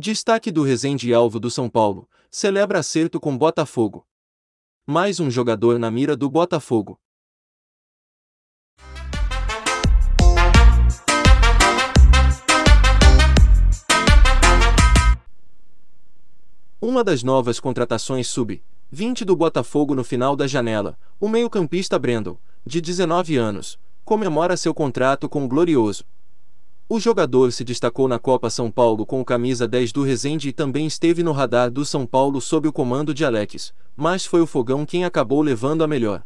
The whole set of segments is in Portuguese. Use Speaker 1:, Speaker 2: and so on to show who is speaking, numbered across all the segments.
Speaker 1: Destaque do Resende Alvo do São Paulo, celebra acerto com Botafogo. Mais um jogador na mira do Botafogo. Uma das novas contratações sub-20 do Botafogo no final da janela, o meio-campista Brendel, de 19 anos, comemora seu contrato com o Glorioso. O jogador se destacou na Copa São Paulo com o camisa 10 do Resende e também esteve no radar do São Paulo sob o comando de Alex, mas foi o Fogão quem acabou levando a melhor.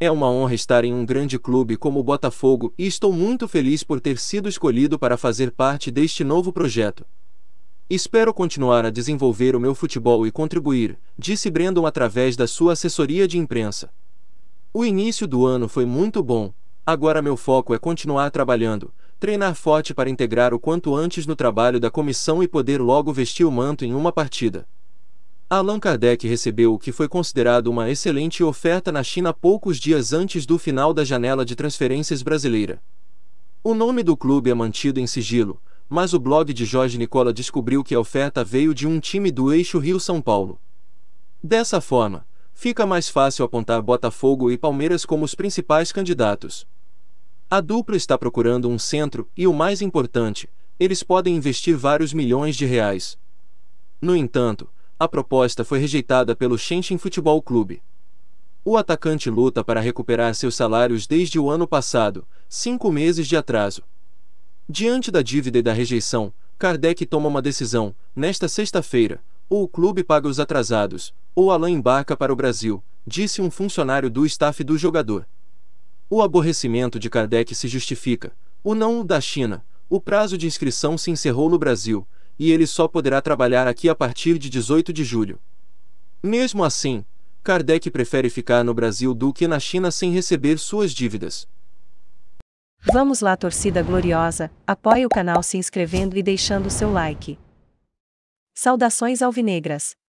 Speaker 1: É uma honra estar em um grande clube como o Botafogo e estou muito feliz por ter sido escolhido para fazer parte deste novo projeto. Espero continuar a desenvolver o meu futebol e contribuir, disse Brandon através da sua assessoria de imprensa. O início do ano foi muito bom, agora meu foco é continuar trabalhando Treinar forte para integrar o quanto antes no trabalho da comissão e poder logo vestir o manto em uma partida. Allan Kardec recebeu o que foi considerado uma excelente oferta na China poucos dias antes do final da janela de transferências brasileira. O nome do clube é mantido em sigilo, mas o blog de Jorge Nicola descobriu que a oferta veio de um time do eixo Rio-São Paulo. Dessa forma, fica mais fácil apontar Botafogo e Palmeiras como os principais candidatos. A dupla está procurando um centro e o mais importante, eles podem investir vários milhões de reais. No entanto, a proposta foi rejeitada pelo Shenzhen Futebol Clube. O atacante luta para recuperar seus salários desde o ano passado, cinco meses de atraso. Diante da dívida e da rejeição, Kardec toma uma decisão. Nesta sexta-feira, ou o clube paga os atrasados, ou Alain embarca para o Brasil, disse um funcionário do staff do jogador. O aborrecimento de Kardec se justifica, o não o da China. O prazo de inscrição se encerrou no Brasil, e ele só poderá trabalhar aqui a partir de 18 de julho. Mesmo assim, Kardec prefere ficar no Brasil do que na China sem receber suas dívidas. Vamos lá, torcida gloriosa, apoie o canal se inscrevendo e deixando seu like. Saudações alvinegras!